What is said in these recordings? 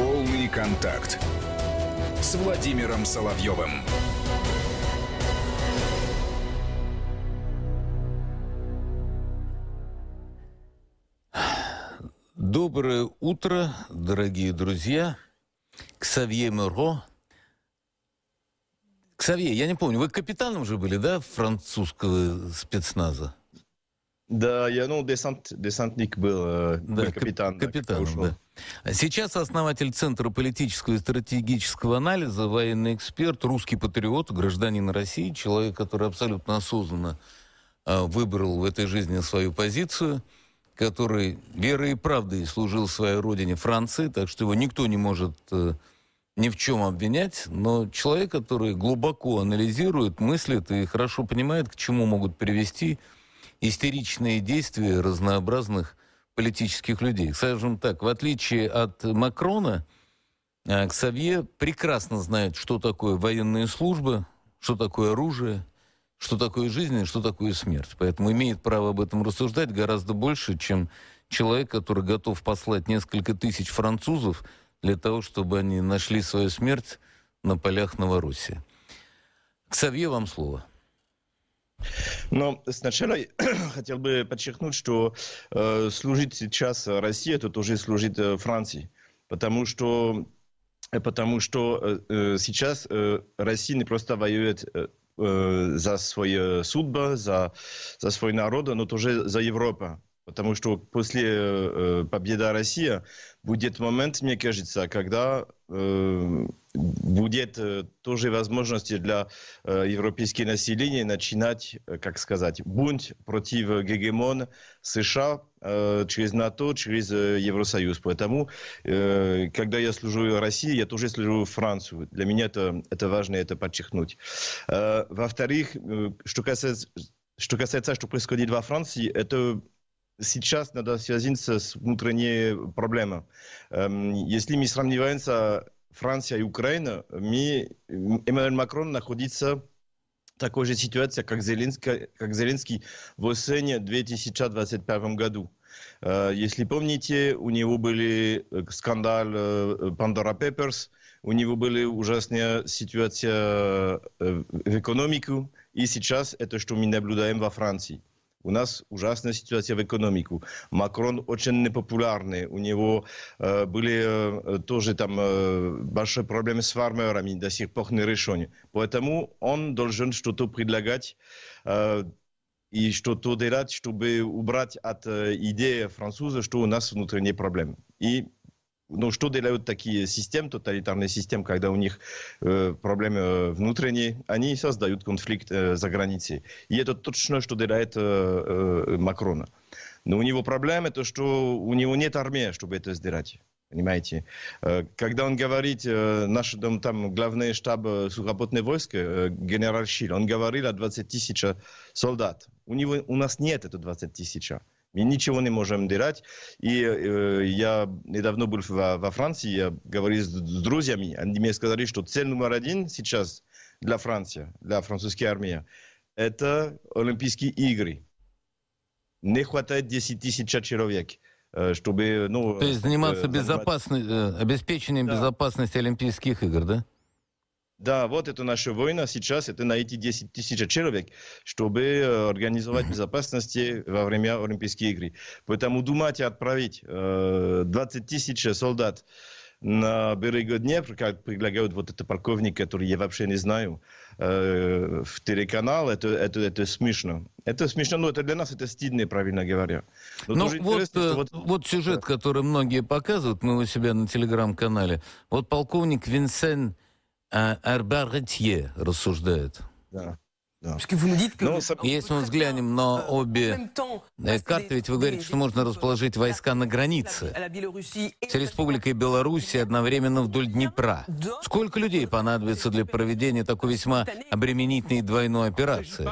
«Полный контакт» с Владимиром Соловьевым. Доброе утро, дорогие друзья. Ксавье Мюро. Ксавье, я не помню, вы капитаном же были, да, французского спецназа? Да, я, ну, десант, десантник был, э, да, капитан. капитан, да, да. А сейчас основатель Центра политического и стратегического анализа, военный эксперт, русский патриот, гражданин России, человек, который абсолютно осознанно э, выбрал в этой жизни свою позицию, который верой и правдой служил своей родине Франции, так что его никто не может э, ни в чем обвинять, но человек, который глубоко анализирует, мыслит и хорошо понимает, к чему могут привести истеричные действия разнообразных политических людей. Скажем так, в отличие от Макрона, а, Ксавье прекрасно знает, что такое военные службы, что такое оружие, что такое жизнь и что такое смерть. Поэтому имеет право об этом рассуждать гораздо больше, чем человек, который готов послать несколько тысяч французов для того, чтобы они нашли свою смерть на полях Новороссии. Ксавье, вам слово. Но сначала я хотел бы подчеркнуть, что э, служить сейчас России, это тоже служит э, Франции. Потому что, э, потому что э, э, сейчас э, Россия не просто воюет э, э за свою судьбу, за, за свой народ, но тоже за Европу. Потому что после э, победы России будет момент, мне кажется, когда э, будет э, тоже возможность для э, европейского населения начинать, э, как сказать, бунт против гегемон США э, через НАТО, через э, Евросоюз. Поэтому, э, когда я служу России, я тоже служу Францию. Для меня это, это важно, это подчеркнуть. Э, во-вторых, э, что касается что касается, что происходит во Франции, это сейчас надо связаться с внутренней проблемой. Эм, если мы сравниваемся Франция и Украина, мы, Эммануэль Макрон находится такой же ситуации, как Зеленский, как Зеленский в осенне 2021 году. Э, если помните, у него были э, скандал Pandora э, Papers, у него были ужасная ситуация в экономику, и сейчас это, что мы наблюдаем во Франции. У нас ужасная ситуация в экономику. Макрон очень непопулярный. У него э, были э, тоже там э, большие проблемы с фармерами до сих пор не решены. Поэтому он должен что-то предлагать э, и что-то делать, чтобы убрать от э, идеи француза, что у нас внутренние проблемы. И ну, что делают такие системы, тоталитарные системы, когда у них э, проблемы э, внутренние, они создают конфликт э, за границей. И это точно, что делает э, э, Макрона. Но у него проблема, то, что у него нет армии, чтобы это сделать. Понимаете? Э, когда он говорит, э, наш дом там главный штаб сухопутной войск, генерал Шиль, он говорил о 20 тысяч солдат. У, него, у нас нет этого 20 тысяч. Мы ничего не можем делать. И э, я недавно был во, во Франции, я говорил с, с друзьями, они мне сказали, что цель номер один сейчас для Франции, для французской армии, это Олимпийские игры. Не хватает 10 тысяч человек э, чтобы... Ну, То есть заниматься э, безопасностью, э, обеспечением да. безопасности Олимпийских игр, да? Да, вот это наша война сейчас, это найти 10 тысяч человек, чтобы э, организовать безопасность во время Олимпийских игр. Поэтому думать и отправить 20 э, тысяч солдат на берегу Днепра, как предлагают вот этот парковник, который я вообще не знаю, э, в телеканал, это, это, это смешно. Это смешно, но это для нас это стыдно, правильно говоря. Но ну вот, вот... вот сюжет, который многие показывают, мы у себя на телеграм-канале. Вот полковник Винсент а, арбаргатье рассуждает. Да. Ну, Если мы взглянем на обе карты, ведь вы говорите, что можно расположить войска на границе с Республикой Беларуси одновременно вдоль Днепра. Сколько людей понадобится для проведения такой весьма обременительной двойной операции?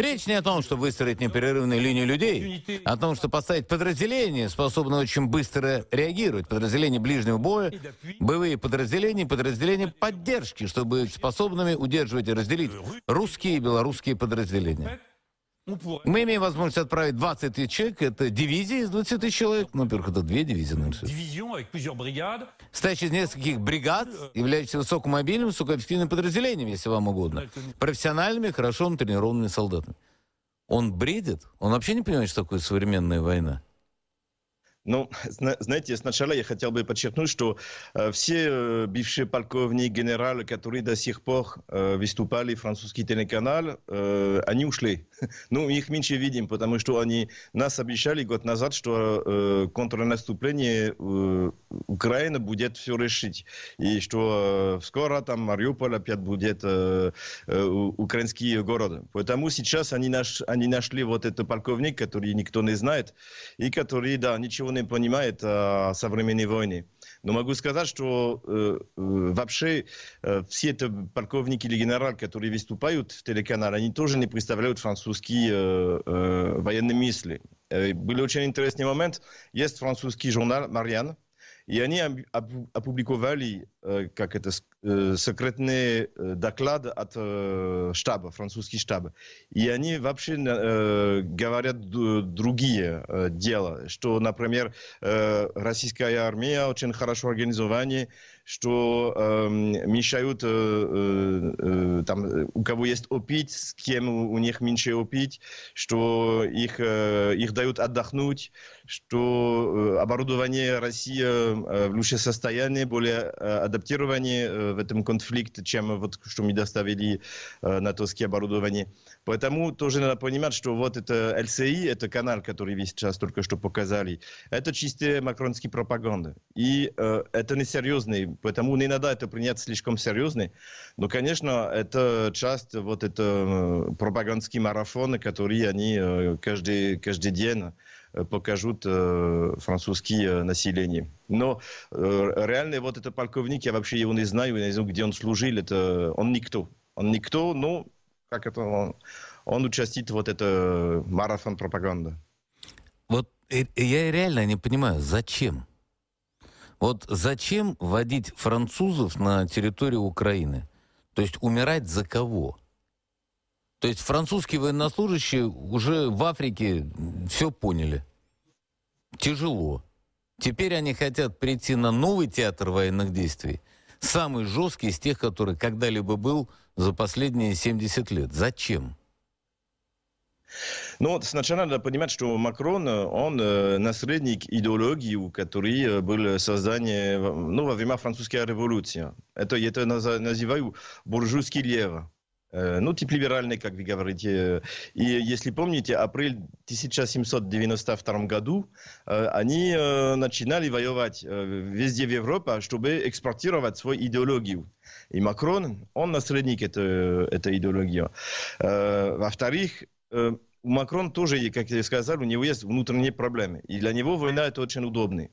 Речь не о том, чтобы выстроить непрерывную линию людей, а о том, чтобы поставить подразделение, способное очень быстро реагировать. Подразделение ближнего боя, боевые подразделения, подразделения поддержки, чтобы способными удерживать и разделить русские другие белорусские подразделения. Ну, Мы имеем возможность отправить 20 тысяч человек, это дивизия из 20 тысяч человек, ну, во-первых, это две дивизии, наверное, а Состоящие из нескольких бригад, являющихся высокомобильными, высокоэффективными подразделениями, если вам угодно, профессиональными, хорошо тренированными солдатами. Он бредит, он вообще не понимает, что такое современная война. Ну, знаете, сначала я хотел бы подчеркнуть, что э, все э, бывшие полковники, генералы, которые до сих пор э, выступали в французский телеканал, они ушли. Ну, их меньше видим, потому что они нас обещали год назад, что контрнаступление Украины будет все решить. И что скоро там Мариуполь опять будет украинский город. Поэтому сейчас они, наш, они нашли вот этот полковник, который никто не знает, и который, да, ничего не не понимает о э, современной войне. Но могу сказать, что э, э, вообще э, все это полковники или генералы, которые выступают в телеканале, они тоже не представляют французские э, э, военные мысли. Э, был очень интересный момент. Есть французский журнал «Мариан», и они опубликовали э, как это, э, секретные э, доклады от штаба, французский штаб. И они вообще говорят другие дела, что, например, российская армия очень хорошо организована, что эм, э, мешают э, э, там, у кого есть опыт, с кем у, у них меньше опыт, что их, э, их дают отдохнуть, что э, оборудование России э, в лучшем состоянии, более э, адаптирование э, в этом конфликте, чем вот, что мы доставили э, натовские оборудование. Поэтому тоже надо понимать, что вот это ЛСИ, это канал, который вы сейчас только что показали, это чистая макронская пропаганда. И э, это несерьезный Поэтому не ну, надо это принять слишком серьезно. Но, конечно, это часть вот это э, пропагандский марафон, который они э, каждый, каждый день э, покажут э, французские население. Но э, реально вот этот полковник, я вообще его не знаю, я не знаю, где он служил, это он никто. Он никто, но как это, он, он участит вот это марафон пропаганды. Вот я реально не понимаю, зачем? Вот зачем водить французов на территорию Украины? То есть умирать за кого? То есть французские военнослужащие уже в Африке все поняли. Тяжело. Теперь они хотят прийти на новый театр военных действий, самый жесткий из тех, который когда-либо был за последние 70 лет. Зачем? Ну, сначала надо понимать, что Макрон, он э, наследник идеологии, у которой э, был создание, ну, во время французской революции. Это я это называю буржуйский лев. Э, ну, тип либеральный, как вы говорите. И если помните, апрель 1792 году они начинали воевать везде в Европе, чтобы экспортировать свою идеологию. И Макрон, он наследник этой, этой идеологии. Во-вторых, Э, у Макрон тоже, как я сказал, у него есть внутренние проблемы. И для него война это очень удобно.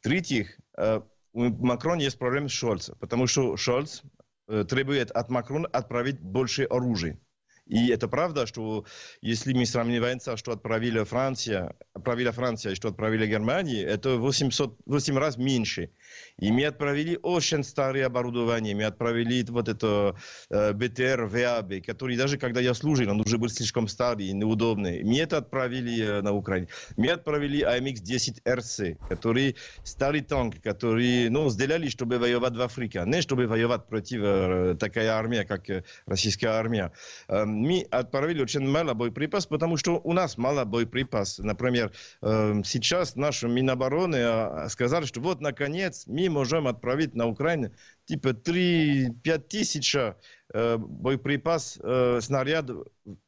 третьих э, у Макрона есть проблемы с Шольцем, потому что Шольц э, требует от Макрона отправить больше оружия. И это правда, что если мы сравниваем, что отправили Франция, отправили Франция и что отправили Германии, это 800, 8 раз меньше. И мы отправили очень старые оборудование, мы отправили вот это э, БТР, ВАБ, который даже когда я служил, он уже был слишком старый и неудобный. Мы это отправили э, на Украину. Мы отправили АМХ-10РС, который старый танк, который ну, сделали, чтобы воевать в Африке, а не чтобы воевать против э, такая армия, как э, российская армия. Э, мы отправили очень мало боеприпас, потому что у нас мало боеприпас. Например, эм, сейчас наши Минобороны а, а, сказали, что вот, наконец, мы можем отправить на Украину типа 3-5 тысяч э, боеприпас э, снаряд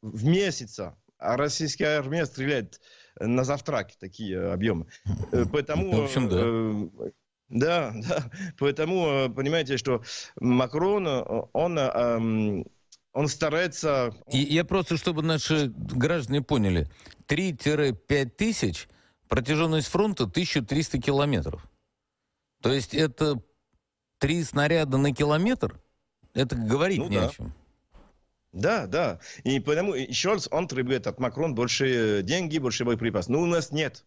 в месяц. А российская армия стреляет на завтрак такие объемы. Э, поэтому... Ну, в общем, да. Да, да. Поэтому, понимаете, что Макрон, он эм, он старается... И я просто, чтобы наши граждане поняли, 3-5 тысяч, протяженность фронта 1300 километров. То есть это три снаряда на километр? Это говорить ну, не да. о чем. Да, да. И поэтому еще раз он требует от Макрон больше деньги, больше боеприпасов. Но ну, у нас нет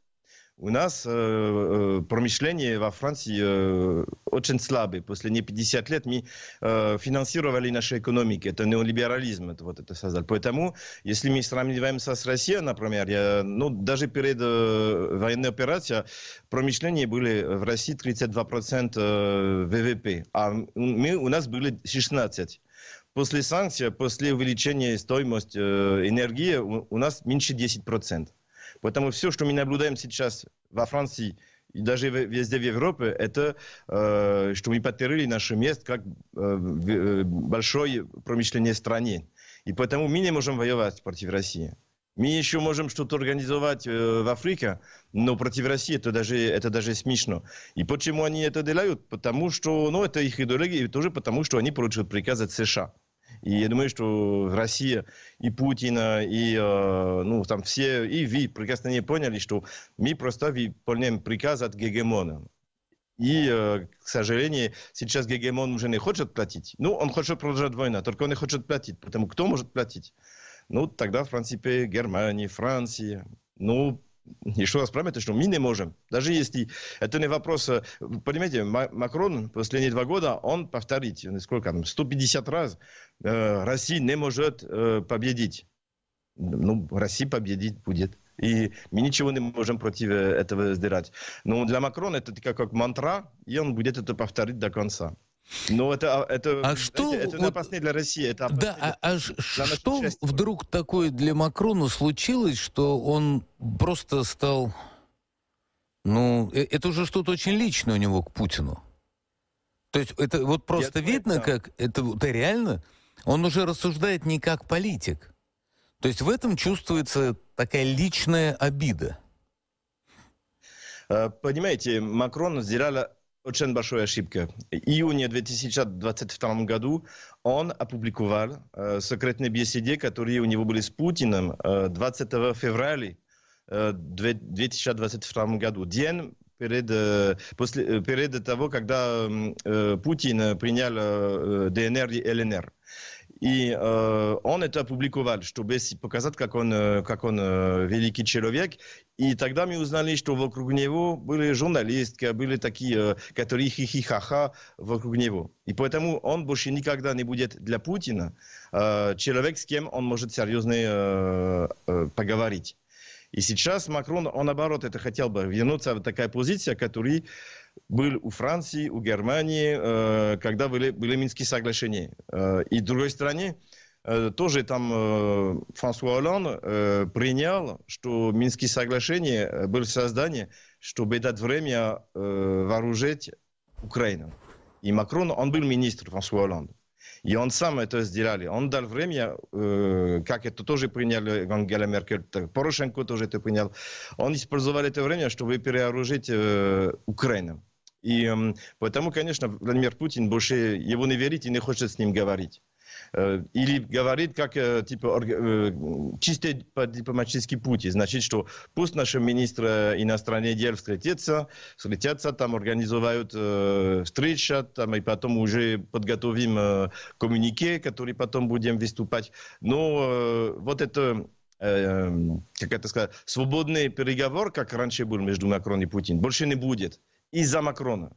у нас э, э, промышление во Франции э, очень слабое. Последние 50 лет мы э, финансировали нашу экономику. Это неолиберализм, это вот это создал. Поэтому, если мы сравниваемся с Россией, например, я, ну, даже перед э, военной операцией промышление были в России 32% э, ВВП, а мы, у нас были 16%. После санкций, после увеличения стоимости э, энергии у, у нас меньше 10%. Поэтому все, что мы наблюдаем сейчас во Франции и даже везде в Европе, это э, что мы потеряли наше место как э, э, большой промышленной стране. И поэтому мы не можем воевать против России. Мы еще можем что-то организовать э, в Африке, но против России это даже, это даже смешно. И почему они это делают? Потому что ну, это их идеология, и тоже потому что они получают приказ от США. И я думаю, что Россия и Путина, и э, ну, там все, и вы прекрасно не поняли, что мы просто выполняем приказ от гегемона. И, э, к сожалению, сейчас гегемон уже не хочет платить. Ну, он хочет продолжать войну, только он не хочет платить. Потому кто может платить? Ну, тогда, в принципе, Германия, Франция. Ну, еще раз память, что мы не можем. Даже если это не вопрос, э, понимаете, Макрон последние два года, он повторит, сколько там, 150 раз, э, Россия не может э, победить. Ну, Россия победить будет. И мы ничего не можем против э, этого сделать. Но для Макрона это как, как мантра, и он будет это повторить до конца. Ну, это, а, это, а что, это, это вот, опасно для России. Это да, а, для, а, а для что части. вдруг такое для Макрона случилось, что он просто стал... Ну, э, это уже что-то очень личное у него к Путину. То есть это вот просто Я видно, думаю, да. как... Это, это реально... Он уже рассуждает не как политик. То есть в этом чувствуется такая личная обида. Э, понимаете, Макрон сделал очень большая ошибка. Июня 2022 году он опубликовал э, секретные беседы, которые у него были с Путиным э, 20 февраля э, 2022 году. День перед, э, после, э, перед того, когда э, Путин принял э, э, ДНР и ЛНР. И э, он это опубликовал, чтобы показать, как он, э, как он э, великий человек. И тогда мы узнали, что вокруг него были журналистки, были такие, э, которые хихихаха вокруг него. И поэтому он больше никогда не будет для Путина э, человек, с кем он может серьезно э, э, поговорить. И сейчас Макрон, он наоборот, это хотел бы вернуться в такая позиция, которая был у Франции, у Германии, э, когда были, были Минские соглашения. Э, и в другой стране э, тоже там Франсуа Олланд принял, что Минские соглашения были созданы, чтобы дать время вооружить Украину. И Макрон, он был министр Франсуа Олланда. И он сам это сделали. Он дал время, э, как это тоже принял Ангела Меркель, Порошенко тоже это принял. Он использовал это время, чтобы переоружить э, Украину. И э, потому, конечно, Владимир Путин больше его не верит и не хочет с ним говорить. Э, или говорит как э, типа э, чистый дипломатический путь. И значит, что пусть наши министры иностранных дел встретятся, встретятся, там организовывают встречи, там и потом уже подготовим коммунике, который потом будем выступать. Но вот это как это сказать, свободный переговор, как раньше был между Макроном и Путиным, больше не будет из-за Макрона.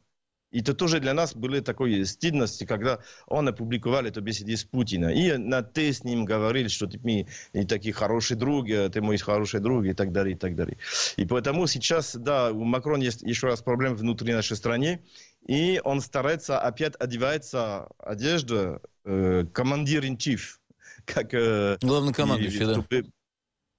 И это тоже для нас были такой стыдности, когда он опубликовал эту беседу с Путиным. И на ты с ним говорили, что ты мне и такие хорошие други, а ты мой хороший друг и так далее, и так далее. И поэтому сейчас, да, у Макрона есть еще раз проблем внутри нашей страны. И он старается опять одевается одежда э, командир-ин-чиф, как э, главнокомандующий, и, да.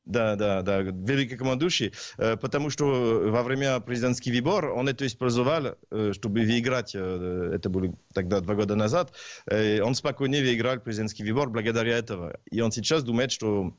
Да, да, да, Великий командующий, э, потому что во время президентский выбор он это использовал, э, чтобы выиграть, э, это было тогда два года назад, он спокойно выиграл президентский выбор благодаря этого. И он сейчас думает, что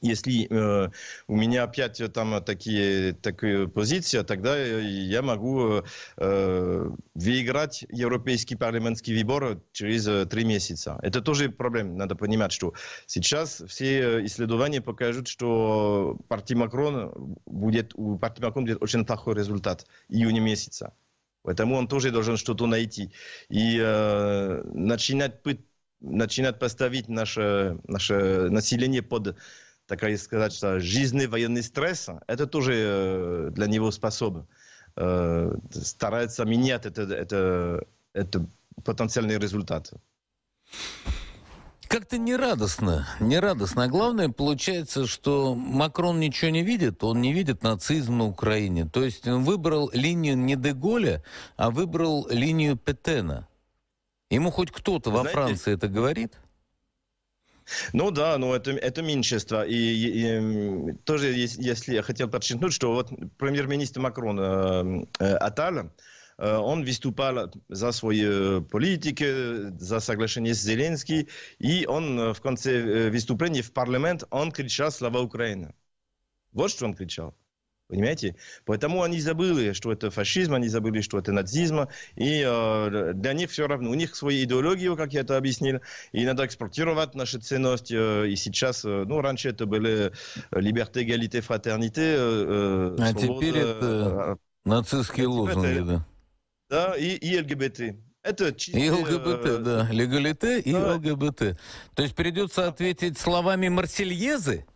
если э, у меня опять там такие, такая позиция, тогда я могу э, выиграть Европейский парламентский выбор через э, три месяца. Это тоже проблема. Надо понимать, что сейчас все исследования покажут, что партия Макрон будет, у партии Макрон будет очень плохой результат июня месяца. Поэтому он тоже должен что-то найти. И э, начинать, начинать поставить наше, наше население под так сказать, что жизненный военный стресс, а, это тоже э, для него способ. Э, старается менять это, это, это потенциальный результат. Как-то нерадостно, нерадостно. А главное, получается, что Макрон ничего не видит, он не видит нацизм на Украине. То есть он выбрал линию не Деголя, а выбрал линию Петена. Ему хоть кто-то Знаете, во Франции это говорит? Ну да, но ну это, это меньшинство. И, и, и тоже, если я хотел подчеркнуть, что вот премьер-министр Макрон э, э, Аталь, э, он выступал за свою э, политику, за соглашение с Зеленским, и он э, в конце выступления в парламент, он кричал «Слава Украине!». Вот что он кричал. Понимаете? Поэтому они забыли, что это фашизм, они забыли, что это нацизм. И э, для них все равно. У них свои идеологии, как я это объяснил. И надо экспортировать наши ценности. Э, и сейчас, э, ну, раньше это были э, либерте, эгалите, фратерните. Э, а свобода, теперь это э, а, нацистские а лозунги, это, да. Да, и, и ЛГБТ. Это чистые... И ЛГБТ, э, да. Легалите и да. ЛГБТ. То есть придется ответить словами Марсельезы?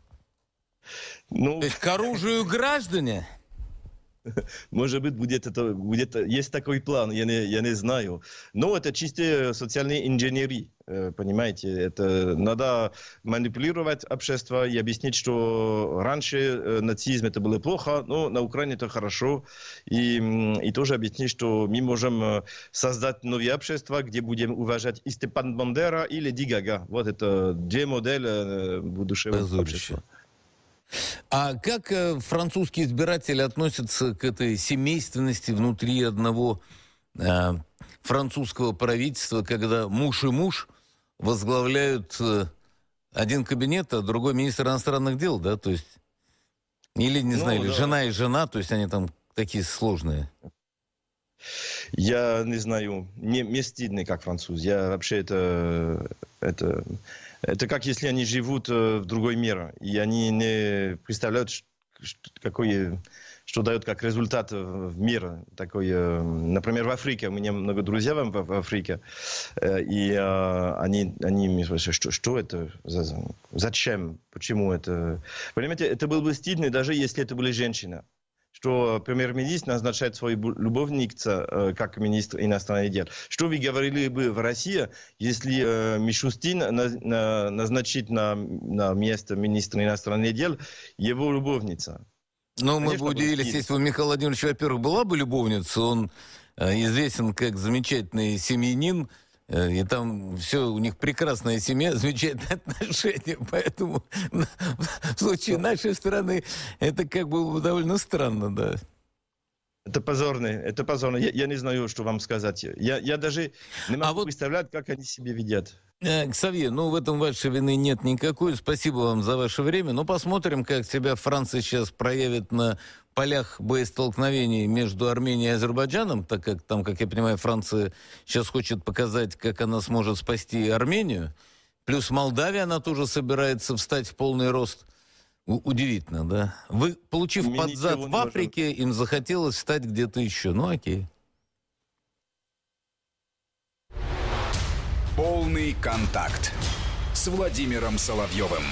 Ну, То есть к оружию граждане? Может быть, будет это, будет, есть такой план, я не, я не знаю. Но это чистая социальные инженерии, э, понимаете. Это надо манипулировать общество и объяснить, что раньше э, нацизм это было плохо, но на Украине это хорошо. И, и тоже объяснить, что мы можем э, создать новое общество, где будем уважать и Степан Бандера, и Леди Гага. Вот это две модели будущего Безурче. общества. А как э, французские избиратели относятся к этой семейственности внутри одного э, французского правительства, когда муж и муж возглавляют э, один кабинет, а другой министр иностранных дел, да, то есть или не ну, знаю, или да. жена и жена, то есть они там такие сложные. Я не знаю, не мне стыдно как француз. Я вообще это это это как если они живут э, в другой мир, и они не представляют, какой, что дает как результат э, в мир. Такой, э, например, в Африке. У меня много друзей в Африке. И они, они мне спрашивают, что, что это? Зачем? Почему это? Понимаете, это было бы стыдно, даже если это были женщины что премьер-министр назначает свою любовницу э, как министр иностранных дел. Что вы говорили бы в России, если э, Мишустин назначит на, на место министра иностранных дел его любовница? Ну, мы бы удивились, если бы Михаила Владимировича, во-первых, была бы любовница, он э, известен как замечательный семьянин, Э, и там все, у них прекрасная семья, замечательные отношения. Поэтому в случае нашей страны это как бы довольно странно, да. Это позорно, это позорно. Я, я не знаю, что вам сказать. Я, я даже не а могу а представлять, вот... как они себе ведят. Э, Ксавье, ну в этом вашей вины нет никакой. Спасибо вам за ваше время. Но ну, посмотрим, как себя Франция сейчас проявит на полях боестолкновений между Арменией и Азербайджаном, так как там, как я понимаю, Франция сейчас хочет показать, как она сможет спасти Армению. Плюс Молдавия, она тоже собирается встать в полный рост. У удивительно, да? Вы, получив Менить подзад в Африке, им захотелось встать где-то еще. Ну окей. Полный контакт с Владимиром Соловьевым.